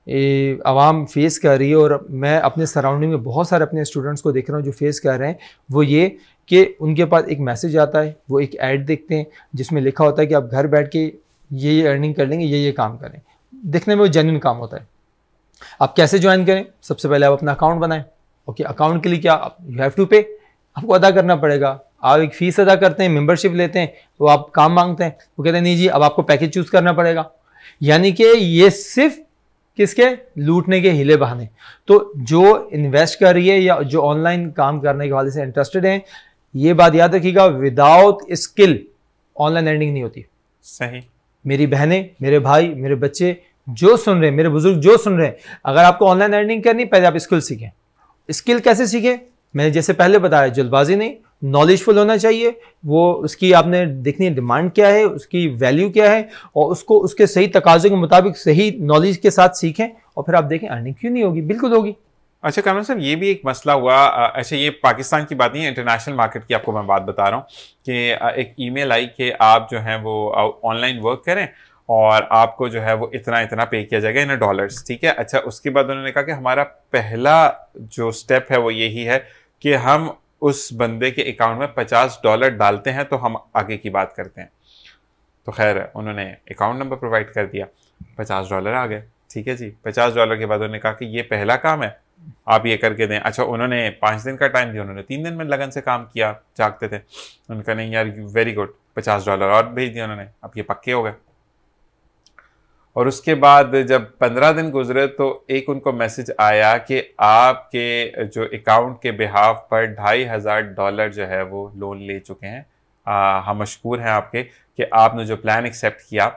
आवाम फेस कर रही है और मैं अपने सराउंडिंग में बहुत सारे अपने स्टूडेंट्स को देख रहा हूँ जो फेस कर रहे हैं वो ये कि उनके पास एक मैसेज आता है वो एक ऐड देखते हैं जिसमें लिखा होता है कि आप घर बैठ के ये ये अर्निंग कर लेंगे ये ये काम करें देखने में वो जेन्यून काम होता है आप कैसे ज्वाइन करें सबसे पहले आप अपना अकाउंट बनाएं ओके अकाउंट के लिए क्या यू हैव टू पे आपको अदा करना पड़ेगा आप एक फ़ीस अदा करते हैं मेंबरशिप लेते हैं तो आप काम मांगते हैं वो कहते हैं नहीं जी अब आपको पैकेज चूज़ करना पड़ेगा यानी कि ये सिर्फ किसके लूटने के हिले बहाने तो जो इन्वेस्ट कर रही है या जो ऑनलाइन काम करने के वाले से इंटरेस्टेड हैं ये बात याद रखिएगा विदाउट स्किल ऑनलाइन लर्निंग नहीं होती सही मेरी बहनें मेरे भाई मेरे बच्चे जो सुन रहे हैं मेरे बुजुर्ग जो सुन रहे हैं अगर आपको ऑनलाइन लर्निंग करनी पहले आप स्किल सीखें स्किल कैसे सीखें मैंने जैसे पहले बताया जल्दबाजी नहीं नॉलेजफुल होना चाहिए वो उसकी आपने देखनी है डिमांड क्या है उसकी वैल्यू क्या है और उसको उसके सही तकाजे के मुताबिक सही नॉलेज के साथ सीखें और फिर आप देखें अर्निंग क्यों नहीं होगी बिल्कुल होगी अच्छा कामरान साहब ये भी एक मसला हुआ अच्छा ये पाकिस्तान की बात नहीं है इंटरनेशनल मार्केट की आपको मैं बात बता रहा हूँ कि एक ईमेल आई कि आप जो है वो ऑनलाइन वर्क करें और आपको जो है वो इतना इतना पे किया जाएगा इन डॉलर्स ठीक है अच्छा उसके बाद उन्होंने कहा कि हमारा पहला जो स्टेप है वो यही है कि हम उस बंदे के अकाउंट में पचास डॉलर डालते हैं तो हम आगे की बात करते हैं तो खैर उन्होंने अकाउंट नंबर प्रोवाइड कर दिया पचास डॉलर आ गए ठीक है जी पचास डॉलर के बाद उन्होंने कहा कि ये पहला काम है आप ये करके दें अच्छा उन्होंने पाँच दिन का टाइम दिया उन्होंने तीन दिन में लगन से काम किया जागते थे उनका नहीं यार वेरी गुड पचास डॉलर और भेज दिया उन्होंने अब ये पक्के हो गए और उसके बाद जब पंद्रह दिन गुजरे तो एक उनको मैसेज आया कि आपके जो अकाउंट के बिहाफ पर ढाई हज़ार डॉलर जो है वो लोन ले चुके हैं आ, हम हाँ, मशहूर हैं आपके कि आपने जो प्लान एक्सेप्ट किया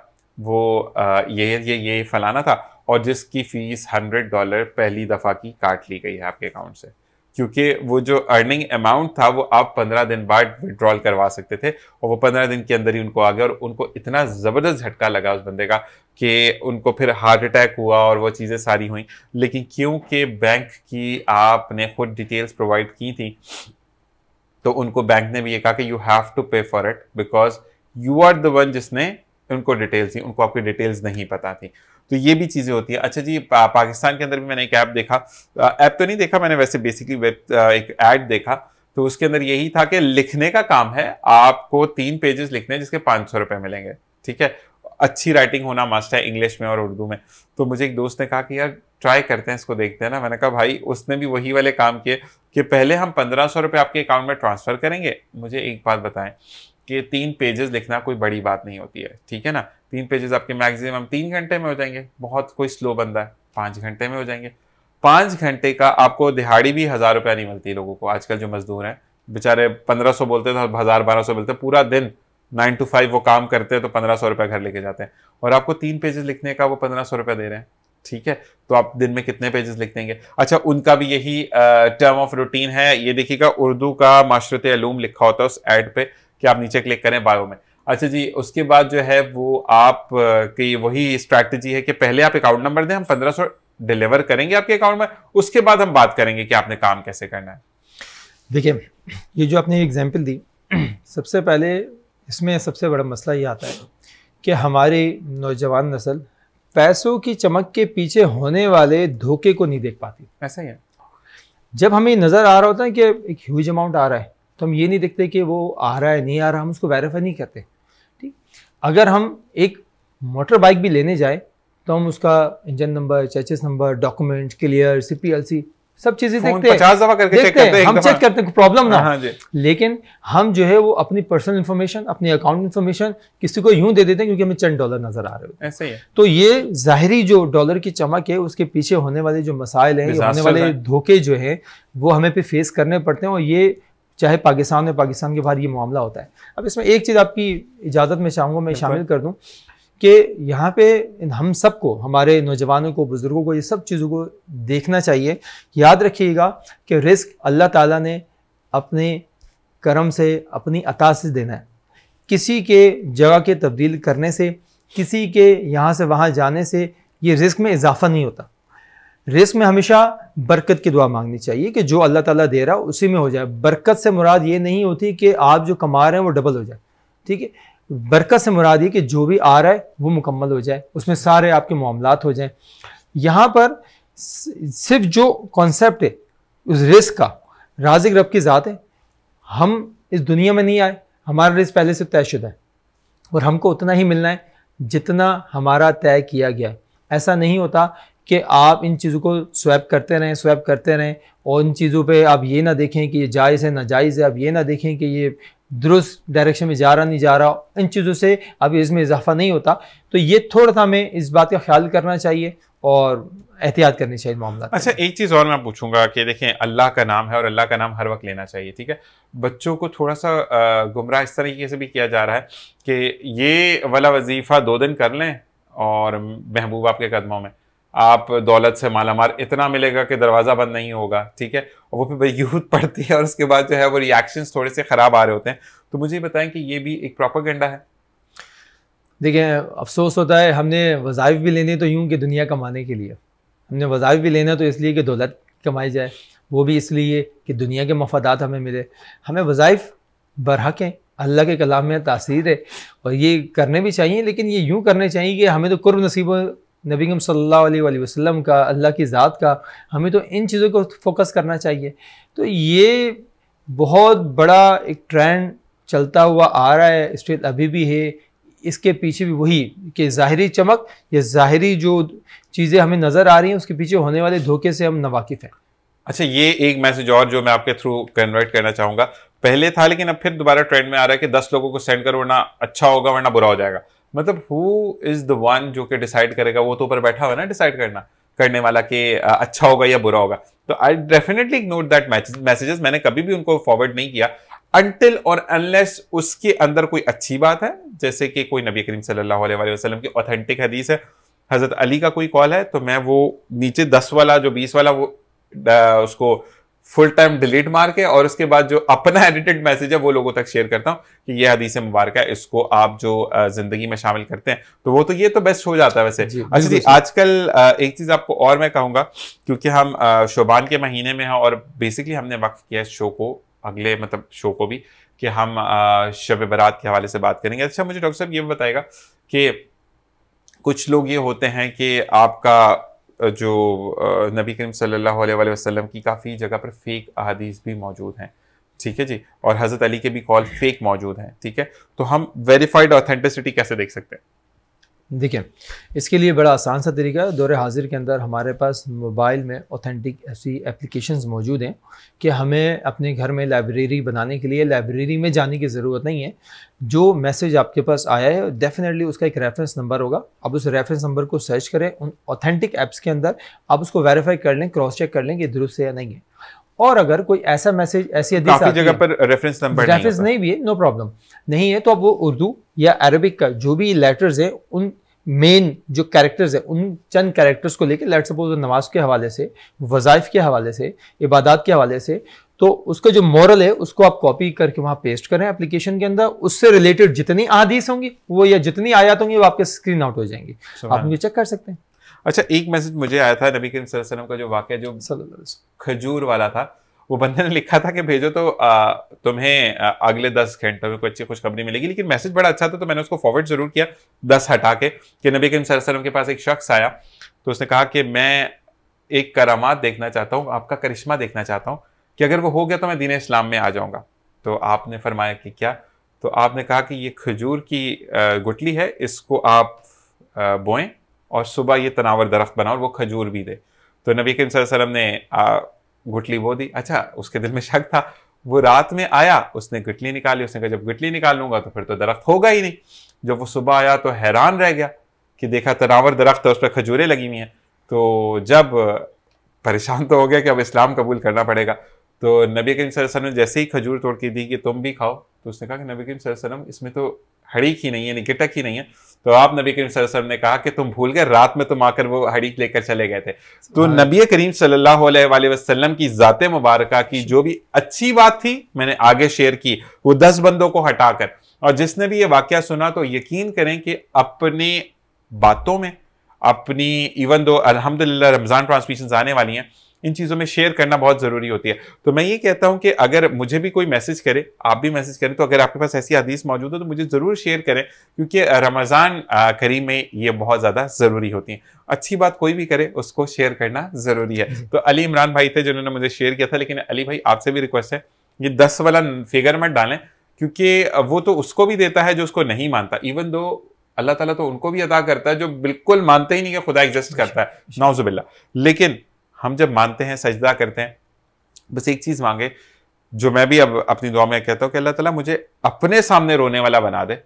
वो आ, ये ये ये फलाना था और जिसकी फ़ीस हंड्रेड डॉलर पहली दफ़ा की काट ली गई है आपके अकाउंट से क्योंकि वो जो अर्निंग अमाउंट था वो आप पंद्रह दिन बाद विड्रॉल करवा सकते थे और वो पंद्रह दिन के अंदर ही उनको आ गया और उनको इतना ज़बरदस्त झटका लगा उस बंदे का कि उनको फिर हार्ट अटैक हुआ और वो चीज़ें सारी हुई लेकिन क्योंकि बैंक की आपने खुद डिटेल्स प्रोवाइड की थी तो उनको बैंक ने भी ये कहा कि you have to pay for it because you are the one जिसने उनको डिटेल्स दी उनको आपकी डिटेल्स नहीं पता थी तो ये भी चीज़ें होती है अच्छा जी पा, पाकिस्तान के अंदर भी मैंने एक ऐप देखा ऐप तो नहीं देखा मैंने वैसे बेसिकली वेब एक ऐड देखा तो उसके अंदर यही था कि लिखने का काम है आपको तीन पेजेस लिखने हैं जिसके पाँच सौ रुपये मिलेंगे ठीक है अच्छी राइटिंग होना मस्ट है इंग्लिश में और उर्दू में तो मुझे एक दोस्त ने कहा कि यार ट्राई करते हैं इसको देखते हैं ना मैंने कहा भाई उसने भी वही वाले काम किए कि पहले हम पंद्रह सौ रुपये आपके अकाउंट में ट्रांसफ़र करेंगे मुझे एक बात बताएं कि तीन पेजेस लिखना कोई बड़ी बात नहीं होती है ठीक है ना तीन पेजेस आपके मैक्सिमम तीन घंटे में हो जाएंगे बहुत कोई स्लो बंदा है पाँच घंटे में हो जाएंगे पाँच घंटे का आपको दिहाड़ी भी हज़ार रुपया नहीं मिलती लोगों को आजकल जो मजदूर हैं बेचारे पंद्रह सौ बोलते थे हज़ार बारह सौ बोलते पूरा दिन नाइन टू फाइव वो काम करते हैं तो पंद्रह सौ रुपया घर लेके जाते हैं और आपको तीन पेजेस लिखने का वो पंद्रह सौ रुपया दे रहे हैं ठीक है तो आप दिन में कितने पेजेस लिख देंगे अच्छा उनका भी यही टर्म ऑफ रूटीन है ये देखिएगा उर्दू का माशरत आलूम लिखा होता है उस एड पे कि आप नीचे क्लिक करें बायो में अच्छा जी उसके बाद जो है वो आप की वही स्ट्रैटेजी है कि पहले आप अकाउंट नंबर दें हम पंद्रह सौ डिलीवर करेंगे आपके अकाउंट में उसके बाद हम बात करेंगे कि आपने काम कैसे करना है देखिए ये जो आपने एग्जाम्पल दी सबसे पहले इसमें सबसे बड़ा मसला ये आता है कि हमारी नौजवान नस्ल पैसों की चमक के पीछे होने वाले धोखे को नहीं देख पाती ऐसा ही है जब हमें नज़र आ रहा होता है कि एक ह्यूज अमाउंट आ रहा है तो हम ये नहीं देखते कि वो आ रहा है नहीं आ रहा हम उसको वेरीफाई नहीं करते ठीक अगर हम एक मोटर बाइक भी लेने जाए तो हम उसका engine number chassis number document clear CPLC सब चीजें देखते हैं पचास दफा करके चेक करते हैं हम चेक हाँ। करते हैं प्रॉब्लम ना हाँ लेकिन हम जो है वो अपनी पर्सनल इन्फॉर्मेशन अपनी अकाउंट इन्फॉर्मेशन किसी को यूं दे देते हैं क्योंकि हमें चंद डॉलर नजर आ रहे हैं ऐसे ही है तो ये जाहरी जो डॉलर की चमक है उसके पीछे होने वाले जो मसाइल हैं होने वाले धोखे जो है वो हमें पे फेस करने पड़ते हैं और ये चाहे पाकिस्तान में पाकिस्तान के बाहर ये मामला होता है अब इसमें एक चीज़ आपकी इजाज़त में चाहूँगा मैं शामिल कर दूँ कि यहाँ पे हम सबको हमारे नौजवानों को बुज़ुर्गों को ये सब चीज़ों को देखना चाहिए याद रखिएगा कि रिस्क अल्लाह ताला ने अपने करम से अपनी अता से देना है किसी के जगह के तब्दील करने से किसी के यहाँ से वहाँ जाने से ये रिस्क में इजाफा नहीं होता रिस्क में हमेशा बरकत की दुआ मांगनी चाहिए कि जो अल्लाह ताला दे रहा है उसी में हो जाए बरकत से मुराद ये नहीं होती कि आप जो कमा रहे हैं वो डबल हो जाए ठीक है बरकत से मुराद ये कि जो भी आ रहा है वो मुकम्मल हो जाए उसमें सारे आपके मामला हो जाएं यहाँ पर सिर्फ जो कॉन्सेप्ट है उस रिस्क का राजिक रब की ज़ात है हम इस दुनिया में नहीं आए हमारा रिस्क पहले से तयशुदा है और हमको उतना ही मिलना है जितना हमारा तय किया गया है ऐसा नहीं होता कि आप इन चीज़ों को स्वैप करते रहें स्वैप करते रहें और इन चीज़ों पे आप ये ना देखें कि ये जायज़ है नाजायज़ है आप ये ना देखें कि ये दुरुस्त डायरेक्शन में जा रहा नहीं जा रहा इन चीज़ों से अब इसमें इजाफा नहीं होता तो ये थोड़ा सा हमें इस बात का ख्याल करना चाहिए और एहतियात करनी चाहिए मामला अच्छा एक चीज़ और मैं पूछूंगा कि देखें अल्लाह का नाम है और अल्लाह का नाम हर वक्त लेना चाहिए ठीक है बच्चों को थोड़ा सा गुमराह इस तरीके से भी किया जा रहा है कि ये वाला वजीफ़ा दो दिन कर लें और महबूब आपके कदमों में आप दौलत से मालामार इतना मिलेगा कि दरवाज़ा बंद नहीं होगा ठीक है और वो फिर भाई यूथ पड़ती है और उसके बाद जो है वो रिएक्शंस थोड़े से ख़राब आ रहे होते हैं तो मुझे बताएं कि ये भी एक प्रोपागेंडा है देखिए अफसोस होता है हमने वज़ाइफ भी लेने तो यूँ कि दुनिया कमाने के लिए हमने वज़ाइफ भी लेना तो इसलिए कि दौलत कमाई जाए वो भी इसलिए कि दुनिया के मफादात हमें मिले हमें वज़ाइफ बरहक हैं अल्लाह के कलाम में तासीर है और ये करने भी चाहिए लेकिन ये यूँ करने चाहिए कि हमें तो कुर्ब नसीब नबीम सल्लल्लाहु वसम का अल्लाह की ज़ात का हमें तो इन चीज़ों को फोकस करना चाहिए तो ये बहुत बड़ा एक ट्रेंड चलता हुआ आ रहा है स्टेट अभी भी है इसके पीछे भी वही कि ज़ाहरी चमक या ज़ाहरी जो चीज़ें हमें नज़र आ रही हैं उसके पीछे होने वाले धोखे से हम नावाकिफ़ हैं अच्छा ये एक मैसेज और जो मैं आपके थ्रू कन्वर्ट करना चाहूँगा पहले था लेकिन अब फिर दोबारा ट्रेंड में आ रहा है कि दस लोगों को सेंड करो वरना अच्छा होगा वरना बुरा हो जाएगा मतलब हु इज द वन जो कि डिसाइड करेगा वो तो ऊपर बैठा हुआ ना डिसाइड करना करने वाला कि अच्छा होगा या बुरा होगा तो I definitely ignore that messages मैंने कभी भी उनको फॉरवर्ड नहीं किया अनटिल और अनलेस उसके अंदर कोई अच्छी बात है जैसे कि कोई नबी करीम सल्लल्लाहु अलैहि वसल्लम की ऑथेंटिक हदीस है हज़रत अली का कोई कॉल है तो मैं वो नीचे दस वाला जो बीस वाला वो उसको फुल टाइम डिलीट मार के और उसके बाद जो अपना एडिटेड मैसेज है वो लोगों तक शेयर करता हूँ कि ये हदीस मुबारक है इसको आप जो जिंदगी में शामिल करते हैं तो वो तो ये तो बेस्ट हो जाता है वैसे अच्छा जी आजकल एक चीज़ आपको और मैं कहूँगा क्योंकि हम शोबान के महीने में हैं और बेसिकली हमने वक्त किया है शो को अगले मतलब शो को भी कि हम शब बरात के हवाले से बात करेंगे अच्छा मुझे डॉक्टर साहब ये बताएगा कि कुछ लोग ये होते हैं कि आपका जो नबी करीम सल्लल्लाहु अलैहि वसल्लम की काफ़ी जगह पर फेक अहदीस भी मौजूद हैं ठीक है जी और हज़रत अली के भी कॉल फेक मौजूद हैं ठीक है तो हम वेरीफाइड ऑथेंटिसिटी कैसे देख सकते हैं देखिए इसके लिए बड़ा आसान सा तरीका है दौर हाजिर के अंदर हमारे पास मोबाइल में ऑथेंटिक ऐसी एप्लीकेशन मौजूद हैं कि हमें अपने घर में लाइब्रेरी बनाने के लिए लाइब्रेरी में जाने की ज़रूरत नहीं है जो मैसेज आपके पास आया है डेफिनेटली उसका एक रेफरेंस नंबर होगा आप उस रेफरेंस नंबर को सर्च करें उन ऑथेंटिक ऐप्स के अंदर आप उसको वेरीफाई कर लें क्रॉस चेक कर लें कि दुरुस्त है या नहीं है और अगर कोई ऐसा मैसेज ऐसी काफी जगह पर रेफरेंस नंबर नहीं, नहीं भी है नो प्रॉब्लम नहीं है तो अब वो उर्दू या अरबिक का जो भी लेटर्स है उन मेन जो कैरेक्टर्स है उन चंद कैरेक्टर्स को लेकर लेट सपोज नमाज के हवाले से वज़ाइफ के हवाले से इबादत के हवाले से तो उसका जो मॉरल है उसको आप कॉपी करके वहाँ पेस्ट करें एप्लीकेशन के अंदर उससे रिलेटेड जितनी आदीस होंगी वो या जितनी आयात होंगी वो आपके स्क्रीन आउट हो जाएंगी आप मुझे चेक कर सकते हैं अच्छा एक मैसेज मुझे आया था नबी करीम वसल्लम का जो वाक्य जो खजूर वाला था वो बंदे ने लिखा था कि भेजो तो आ, तुम्हें आ, अगले दस घंटों में कोई अच्छी खुशखबरी मिलेगी लेकिन मैसेज बड़ा अच्छा था तो मैंने उसको फॉरवर्ड जरूर किया दस हटा के कि नबी करीम वसल्लम के पास एक शख्स आया तो उसने कहा कि मैं एक करामात देखना चाहता हूँ आपका करिश्मा देखना चाहता हूँ कि अगर वो हो गया तो मैं दीन इस्लाम में आ जाऊँगा तो आपने फरमाया कि क्या तो आपने कहा कि ये खजूर की गुटली है इसको आप बोएं और सुबह ये तनावर दरख्त बना और वो खजूर भी दे तो नबी करीम वसल्लम ने गुटली वो दी अच्छा उसके दिल में शक था वो रात में आया उसने गुटली निकाली उसने कहा जब गुटली निकाल लूंगा तो फिर तो दरख्त होगा ही नहीं जब वो सुबह आया तो हैरान रह गया कि देखा तनावर दरख्त है उस पर खजूरें लगी हुई हैं तो जब परेशान तो हो गया कि अब इस्लाम कबूल करना पड़ेगा तो नबी करीम वसल्लम ने जैसे ही खजूर तोड़ के दी कि तुम भी खाओ तो उसने कहा कि नबी करीम वसल्लम इसमें तो हड़ी ही नहीं है निकटक ही नहीं है तो आप नबी करीम वसल्लम ने कहा कि तुम भूल गए रात में तुम आकर वो हड़ीक लेकर चले गए थे तो हाँ। नबी करीम सल्लल्लाहु अलैहि वसल्लम की ज़ात मुबारक की जो भी अच्छी बात थी मैंने आगे शेयर की वो दस बंदों को हटाकर और जिसने भी ये वाक्य सुना तो यकीन करें कि अपने बातों में अपनी इवन दो अलहमदिल्ला रमज़ान ट्रांसमिशन आने वाली हैं इन चीज़ों में शेयर करना बहुत ज़रूरी होती है तो मैं ये कहता हूँ कि अगर मुझे भी कोई मैसेज करे आप भी मैसेज करें तो अगर आपके पास ऐसी हदीस मौजूद हो तो मुझे ज़रूर शेयर करें क्योंकि रमज़ान करी में ये बहुत ज़्यादा ज़रूरी होती हैं अच्छी बात कोई भी करे उसको शेयर करना ज़रूरी है तो अली इमरान भाई थे जिन्होंने मुझे शेयर किया था लेकिन अली भाई आपसे भी रिक्वेस्ट है ये दस वाला फिगर मत डालें क्योंकि वो तो उसको भी देता है जो उसको नहीं मानता इवन दो अल्लाह ताला तो उनको भी अदा करता है जो बिल्कुल मानते ही नहीं कि खुदा एग्जिस्ट करता है नाउजुबिल्ला लेकिन हम जब मानते हैं सजदा करते हैं बस एक चीज़ मांगे जो मैं भी अब अपनी दुआ में कहता हूँ कि अल्लाह ताला मुझे अपने सामने रोने वाला बना दे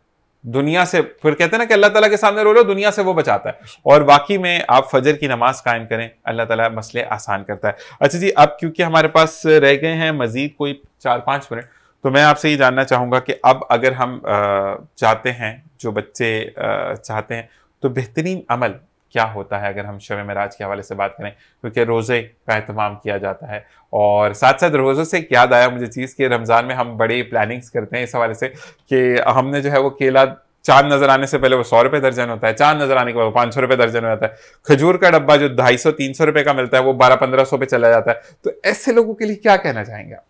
दुनिया से फिर कहते हैं ना कि अल्लाह ताला के सामने रो लो दुनिया से वो बचाता है और बाकी में आप फजर की नमाज कायम करें अल्लाह ताला मसले आसान करता है अच्छा जी अब क्योंकि हमारे पास रह गए हैं मज़ीद कोई चार पाँच मिनट तो मैं आपसे ये जानना चाहूँगा कि अब अगर हम चाहते हैं जो बच्चे चाहते हैं तो बेहतरीन अमल क्या होता है अगर हम शब मराज के हवाले से बात करें क्योंकि रोज़े का अहतमाम किया जाता है और साथ साथ रोज़ों से याद आया मुझे चीज़ कि रमज़ान में हम बड़ी प्लानिंग्स करते हैं इस हवाले से कि हमने जो है वो केला चांद नजर आने से पहले वो सौ रुपये दर्जन होता है चांद नजर आने के बाद वो पाँच सौ रुपये दर्जन हो जाता है खजूर का डब्बा जो ढाई सौ तीन सौ रुपये का मिलता है वो बारह पंद्रह सौ पे चला जाता है तो ऐसे लोगों के लिए क्या कहना चाहेंगे आप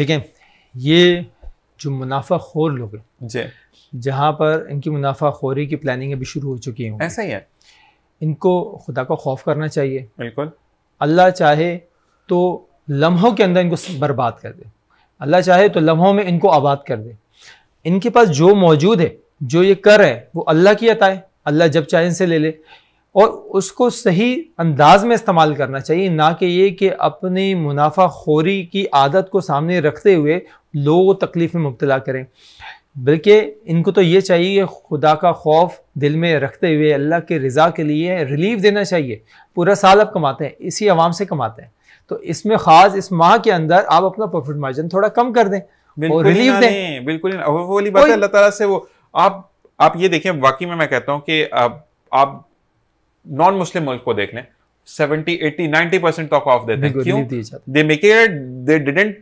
देखें ये जो मुनाफा खोर लोग हैं जहाँ पर इनकी मुनाफा खोरी की प्लानिंग अभी शुरू हो चुकी है ऐसा ही है इनको खुदा का खौफ करना चाहिए बिल्कुल अल्लाह चाहे तो लम्हों के अंदर इनको बर्बाद कर दे अल्लाह चाहे तो लम्हों में इनको आबाद कर दे इनके पास जो मौजूद है जो ये कर रहे हैं वो अल्लाह की अता है अल्लाह जब चाहे इनसे ले ले और उसको सही अंदाज में इस्तेमाल करना चाहिए ना कि ये कि अपनी मुनाफा खोरी की आदत को सामने रखते हुए लोगों को तकलीफ़ में मुबतला करें बल्कि इनको तो ये चाहिए कि खुदा का खौफ दिल में रखते हुए अल्लाह के रज़ा के लिए रिलीफ देना चाहिए पूरा साल आप कमाते हैं इसी आवाम से कमाते हैं तो इसमें ख़ास इस माह के अंदर आप अपना प्रॉफिट मार्जिन थोड़ा कम कर दें और रिलीफ दें बिल्कुल वाली बात है अल्लाह ताला से वो आप आप ये देखें वाकई में मैं कहता हूँ कि आप आप नॉन मुस्लिम मुल्क को देख लें सेवेंटी 80 नाइनटी परसेंट तक ऑफ देते हैं क्यों they make it they didn't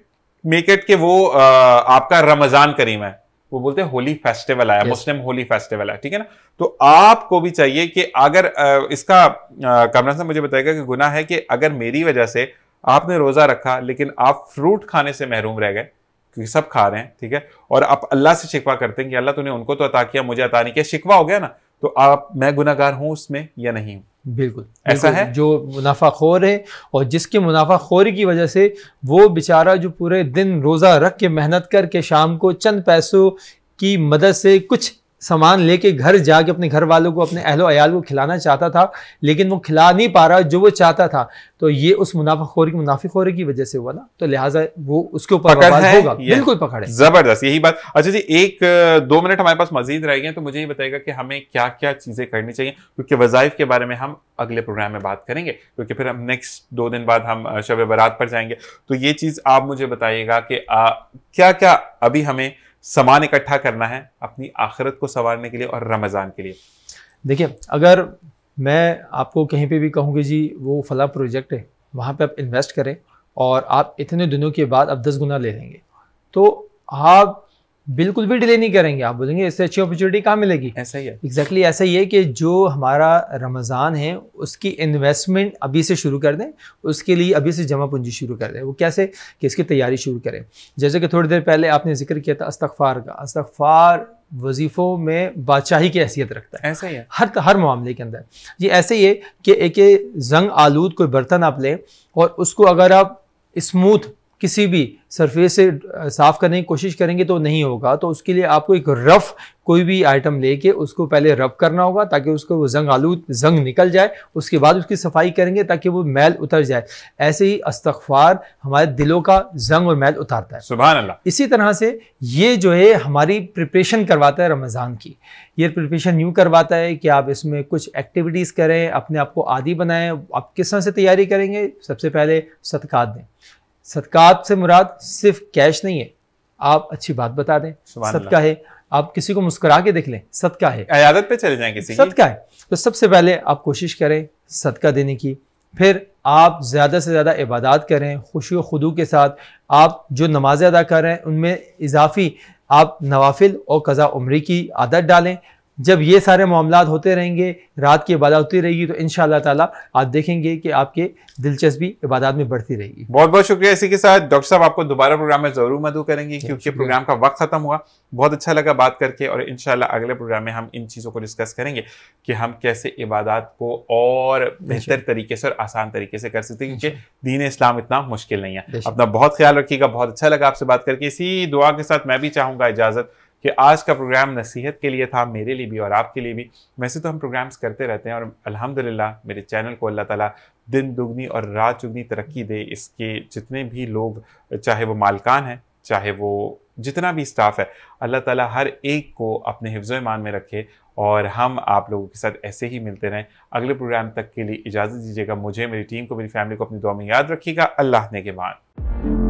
make it के वो आपका रमजान करीम है वो बोलते हैं होली फेस्टिवल आया मुस्लिम होली फेस्टिवल है ठीक है ना तो आपको भी चाहिए कि अगर इसका कमरा साहब मुझे बताएगा कि गुना है कि अगर मेरी वजह से आपने रोज़ा रखा लेकिन आप फ्रूट खाने से महरूम रह गए क्योंकि सब खा रहे हैं ठीक है और आप अल्लाह से शिकवा करते हैं कि अल्लाह तूने उनको तो अता किया मुझे अता नहीं किया शिकवा हो गया ना तो आप मैं गुनागार हूं उसमें या नहीं बिल्कुल ऐसा है जो मुनाफा खोर है और जिसके मुनाफा खोरी की वजह से वो बेचारा जो पूरे दिन रोज़ा रख के मेहनत करके शाम को चंद पैसों की मदद से कुछ सामान लेके घर जाके अपने घर वालों को अपने अहलो अयाल को खिलाना चाहता था लेकिन वो खिला नहीं पा रहा जो वो चाहता था तो ये उस मुनाफाखोरी की मुनाफाखोरी की वजह से हुआ ना तो लिहाजा वो उसके ऊपर होगा बिल्कुल पकड़ है जबरदस्त यही बात अच्छा जी एक दो मिनट हमारे पास मजीद रह गए तो मुझे ये बताएगा कि हमें क्या क्या चीज़ें करनी चाहिए क्योंकि वजाइफ के बारे में हम अगले प्रोग्राम में बात करेंगे क्योंकि फिर हम नेक्स्ट दो दिन बाद हम शब बारात पर जाएंगे तो ये चीज़ आप मुझे बताइएगा कि क्या क्या अभी हमें सामान इकट्ठा करना है अपनी आखिरत को संवारने के लिए और रमज़ान के लिए देखिए अगर मैं आपको कहीं पे भी कहूँगी जी वो फला प्रोजेक्ट है वहाँ पे आप इन्वेस्ट करें और आप इतने दिनों के बाद आप दस गुना ले लेंगे तो आप बिल्कुल भी डिले नहीं करेंगे आप बोलेंगे इससे अच्छी अपॉर्चुनिटी कहाँ मिलेगी ऐसा ही है एग्जैक्टली exactly ऐसा ही है कि जो हमारा रमज़ान है उसकी इन्वेस्टमेंट अभी से शुरू कर दें उसके लिए अभी से जमा पूंजी शुरू कर दें वो कैसे कि इसकी तैयारी शुरू करें जैसे कि थोड़ी देर पहले आपने जिक्र किया था अस्तफ़ार का अस्तफ़ार वजीफ़ों में बादशाही की हैसियत रखता है ऐसा ही है हर हर मामले के अंदर ये ऐसे ही है कि एक जंग आलूद कोई बर्तन आप लें और उसको अगर आप स्मूथ किसी भी सरफेस से साफ़ करने की कोशिश करेंगे तो नहीं होगा तो उसके लिए आपको एक रफ़ कोई भी आइटम लेके उसको पहले रब करना होगा ताकि उसको वो जंग आलू जंग निकल जाए उसके बाद उसकी सफाई करेंगे ताकि वो मैल उतर जाए ऐसे ही अस्तफार हमारे दिलों का जंग और मैल उतारता है सुबह अल्लाह इसी तरह से ये जो है हमारी प्रिपरेशन करवाता है रमज़ान की ये प्रिपरेशन यूँ करवाता है कि आप इसमें कुछ एक्टिविटीज़ करें अपने आप को आदि बनाएं आप किस तरह से तैयारी करेंगे सबसे पहले सदकात दें सदकात से मुराद सिर्फ कैश नहीं है आप अच्छी बात बता दें सदका है आप किसी को मुस्कुरा के देख लें सदका है अयादत पे चले जाएं किसी सदका है तो सबसे पहले आप कोशिश करें सदका देने की फिर आप ज़्यादा से ज़्यादा इबादत करें खुशी खुदू के साथ आप जो नमाज़ें अदा कर रहे हैं उनमें इजाफी आप नवाफिल और कज़ा उम्री की आदत डालें जब ये सारे मामला होते रहेंगे रात की इबादत होती रहेगी तो इन ताला आप देखेंगे कि आपके दिलचस्पी इबादत में बढ़ती रहेगी बहुत बहुत शुक्रिया इसी के साथ डॉक्टर साहब आपको दोबारा प्रोग्राम में ज़रूर मदू करेंगे क्योंकि प्रोग्राम का वक्त ख़त्म हुआ बहुत अच्छा लगा बात करके और इन अगले प्रोग्राम में हम इन चीज़ों को डिस्कस करेंगे कि हम कैसे इबादत को और बेहतर तरीके से और आसान तरीके से कर सकते हैं क्योंकि दीन इस्लाम इतना मुश्किल नहीं है अपना बहुत ख्याल रखिएगा बहुत अच्छा लगा आपसे बात करके इसी दुआ के साथ मैं भी चाहूँगा इजाज़त कि आज का प्रोग्राम नसीहत के लिए था मेरे लिए भी और आपके लिए भी वैसे तो हम प्रोग्राम्स करते रहते हैं और अल्हम्दुलिल्लाह मेरे चैनल को अल्लाह ताला दिन दुगनी और रात चुगनी तरक्की दे इसके जितने भी लोग चाहे वो मालकान हैं चाहे वो जितना भी स्टाफ है अल्लाह ताला हर एक को अपने हिफ्ज़ ईमान में रखे और हम आप लोगों के साथ ऐसे ही मिलते रहें अगले प्रोग्राम तक के लिए इजाज़त दीजिएगा मुझे मेरी टीम को मेरी फैमिली को अपनी दुआ में याद रखिएगा अल्लाह ने के मान